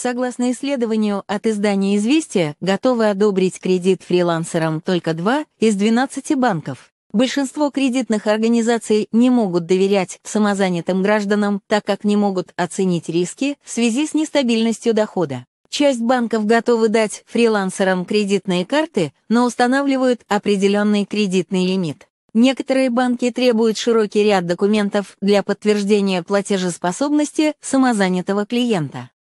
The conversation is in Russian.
Согласно исследованию от издания «Известия», готовы одобрить кредит фрилансерам только 2 из 12 банков. Большинство кредитных организаций не могут доверять самозанятым гражданам, так как не могут оценить риски в связи с нестабильностью дохода. Часть банков готовы дать фрилансерам кредитные карты, но устанавливают определенный кредитный лимит. Некоторые банки требуют широкий ряд документов для подтверждения платежеспособности самозанятого клиента.